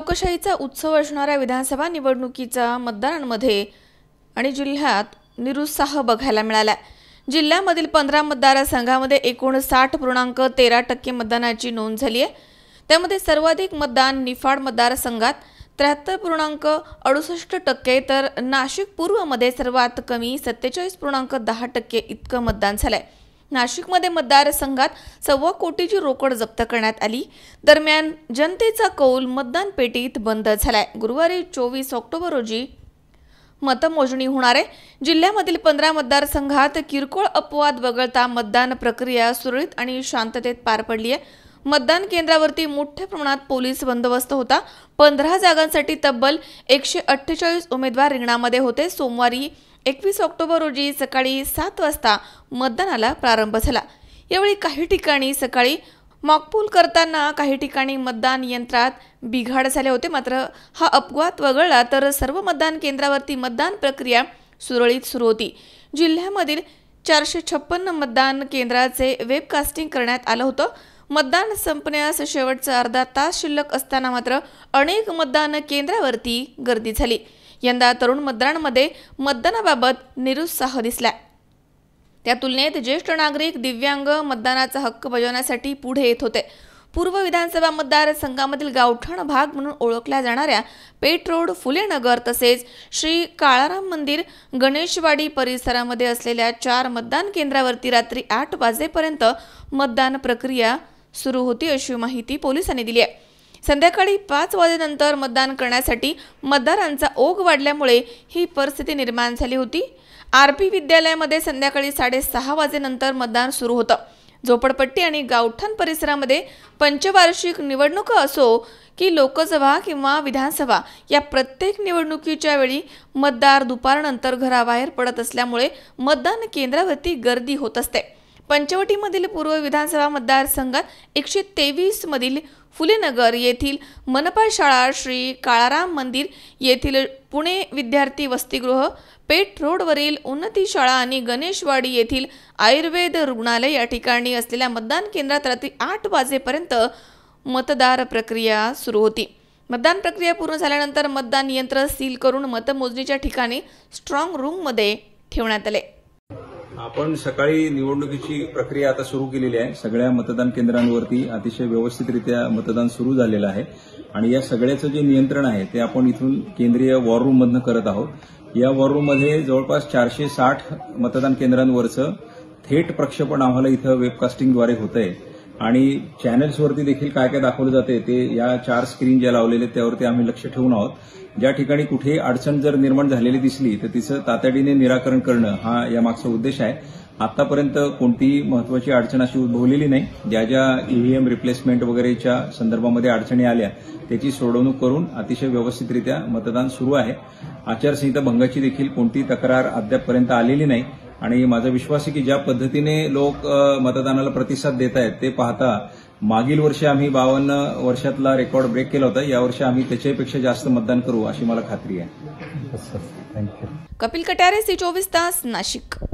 लोकशाहीचा उत्सव असणाऱ्या विधानसभा निवडणुकीचा मतदारांमध्ये आणि जिल्ह्यात निरुत्साह बघायला मिळाला जिल्ह्यामधील पंधरा मतदारसंघामध्ये एकूण साठ पूर्णांक तेरा टक्के मतदानाची नोंद झाली आहे त्यामध्ये सर्वाधिक मतदान निफाड मतदारसंघात त्र्याहत्तर पूर्णांक अडुसष्ट टक्के तर नाशिक पूर्वमध्ये सर्वात कमी सत्तेचाळीस पूर्णांक दहा टक्के इतकं मतदान झालं आहे नाशिकमध्ये मतदारसंघात सव्वा कोटीची रोकड जप्त करण्यात आली दरम्यान जनतेचा कौल मतदान पेटीत बंद झालाय गुरुवारी चोवीस ऑक्टोबर रोजी मतमोजणी होणार आहे जिल्ह्यामधील पंधरा मतदारसंघात किरकोळ अपवाद वगळता मतदान प्रक्रिया सुरळीत आणि शांततेत पार पडली आहे मतदान केंद्रावरती मोठ्या प्रमाणात पोलीस बंदोबस्त होता पंधरा जागांसाठी तब्बल एकशे अठ्ठेचाळीस उमेदवार रिंगणामध्ये होते सोमवारी एकवीस ऑक्टोबर रोजी सकाळी सात वाजता मतदानाला प्रारंभ झाला यावेळी काही ठिकाणी सकाळी मॉकपूल करताना काही ठिकाणी मतदान यंत्रात बिघाड झाले होते मात्र हा अपघात वगळला तर सर्व मतदान केंद्रावरती मतदान प्रक्रिया सुरळीत सुरू होती जिल्ह्यामधील चारशे छप्पन्न मतदान केंद्राचे वेबकास्टिंग करण्यात आलं होतं मतदान संपण्यास शेवटचा अर्धा तास शिल्लक असताना मात्र अनेक मतदान केंद्रावरती गर्दी झाली यंदा तरुण मतदारांमध्ये मतदानाबाबत निरुत्साह दिसला त्या तुलनेत ज्येष्ठ नागरिक दिव्यांग मतदानाचा हक्क बजावण्यासाठी पुढे येत होते पूर्व विधानसभा मतदारसंघामधील गावठाण भाग म्हणून ओळखल्या जाणाऱ्या पेट रोड फुलेनगर तसेच श्री काळाराम मंदिर गणेशवाडी परिसरामध्ये असलेल्या चार मतदान केंद्रावरती रात्री आठ वाजेपर्यंत मतदान प्रक्रिया सुरू होती अशी माहिती पोलिसांनी दिली आहे संध्याकाळी पाच वाजेनंतर मतदान करण्यासाठी मतदारांचा ओघ वाढल्यामुळे ही परिस्थिती निर्माण झाली होती आर पी विद्यालयामध्ये संध्याकाळी साडेसहा वाजेनंतर मतदान सुरू होतं झोपडपट्टी आणि गावठण परिसरामध्ये पंचवार्षिक निवडणूक असो की लोकसभा किंवा विधानसभा या प्रत्येक निवडणुकीच्या वेळी मतदार दुपारनंतर घराबाहेर पडत असल्यामुळे मतदान केंद्रावरती गर्दी होत असते पंचवटीमधील पूर्व विधानसभा मतदारसंघात एकशे तेवीसमधील फुलेनगर येथील मनपा शाळा श्री काळाराम मंदिर येथील पुणे विद्यार्थी वसतिगृह पेठ रोडवरील उन्नती शाळा आणि गणेशवाडी येथील आयुर्वेद रुग्णालय या ठिकाणी असलेल्या मतदान केंद्रात रात्री आठ वाजेपर्यंत मतदार प्रक्रिया सुरू होती मतदान प्रक्रिया पूर्ण झाल्यानंतर मतदान यंत्र सील करून मतमोजणीच्या ठिकाणी स्ट्रॉंग रूममध्ये ठेवण्यात आले आपण सकाळी निवडणुकीची प्रक्रिया आता सुरू केलेली आहे सगळ्या मतदान केंद्रांवरती अतिशय व्यवस्थितरित्या मतदान सुरू झालेलं आहे आणि या सगळ्याचं जे नियंत्रण आहे ते आपण इथून केंद्रीय वॉर रूममधनं करत आहोत या वॉर रूममध्ये जवळपास चारशे साठ मतदान केंद्रांवरचं थेट प्रक्षेपण आम्हाला इथं वेबकास्टिंगद्वारे होत आहे आणि चॅनेल्सवरती देखील काय काय दाखवलं जाते ते या चार स्क्रीन ज्या लावलेले त्यावरती आम्ही लक्ष ठेवून आहोत ज्या ठिकाणी कुठेही अडचण जर निर्माण झालेली दिसली तर तिचं तातडीने निराकरण करणं हा या मागचा उद्देश आहे आतापर्यंत कोणतीही महत्वाची अडचण अशी उद्भवलेली नाही ज्या ज्या ईव्हीएम e रिप्लेसमेंट वगैरेच्या संदर्भामध्ये अडचणी आल्या त्याची सोडवणूक करून अतिशय व्यवस्थितरित्या मतदान सुरू आहे आचारसंहिता भंगाची देखील कोणती तक्रार अद्यापपर्यंत आलेली नाही आणि माझा विश्वास आहे की ज्या पद्धतीने लोक मतदानाला प्रतिसाद देत आहेत ते पाहता मागील वर्षी आम्ही बावन्न वर्षातला रेकॉर्ड ब्रेक केला होता यावर्षी आम्ही त्याच्यापेक्षा जास्त मतदान करू अशी मला खात्री आहे कपिल कटारे सी चोवीस तास नाशिक